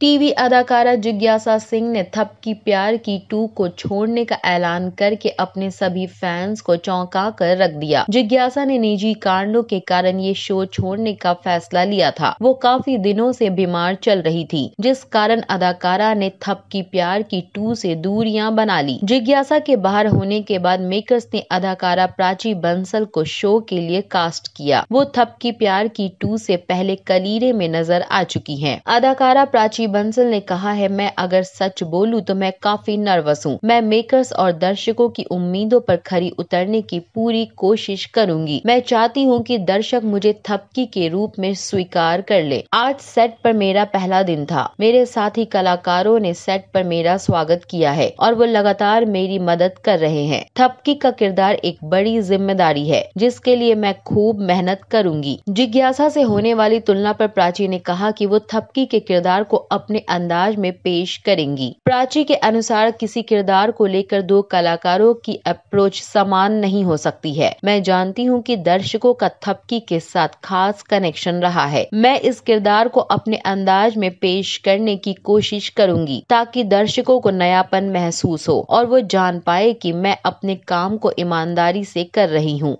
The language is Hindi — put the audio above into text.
टीवी अदाकारा जिज्ञासा सिंह ने थप की प्यार की टू को छोड़ने का ऐलान करके अपने सभी फैंस को चौंका कर रख दिया जिज्ञासा ने निजी कारणों के कारण ये शो छोड़ने का फैसला लिया था वो काफी दिनों से बीमार चल रही थी जिस कारण अदाकारा ने थप की प्यार की टू से दूरियां बना ली जिज्ञासा के बाहर होने के बाद मेकर्स ने अदाकारा प्राची बंसल को शो के लिए कास्ट किया वो थप की प्यार की टू से पहले कलीरे में नजर आ चुकी है अदाकारा प्राची बंसल ने कहा है मैं अगर सच बोलूं तो मैं काफी नर्वस हूं। मैं मेकर्स और दर्शकों की उम्मीदों पर खरी उतरने की पूरी कोशिश करूंगी मैं चाहती हूं कि दर्शक मुझे थपकी के रूप में स्वीकार कर ले आज सेट पर मेरा पहला दिन था मेरे साथी कलाकारों ने सेट पर मेरा स्वागत किया है और वो लगातार मेरी मदद कर रहे हैं थपकी का किरदार एक बड़ी जिम्मेदारी है जिसके लिए मैं खूब मेहनत करूंगी जिज्ञासा से होने वाली तुलना पर प्राची ने कहा कि वो थपकी के किरदार को अपने अंदाज में पेश करेंगी प्राची के अनुसार किसी किरदार को लेकर दो कलाकारों की अप्रोच समान नहीं हो सकती है मैं जानती हूँ कि दर्शकों का थपकी के साथ खास कनेक्शन रहा है मैं इस किरदार को अपने अंदाज में पेश करने की कोशिश करूंगी ताकि दर्शकों को नयापन महसूस हो और वो जान पाए कि मैं अपने काम को ईमानदारी से कर रही हूँ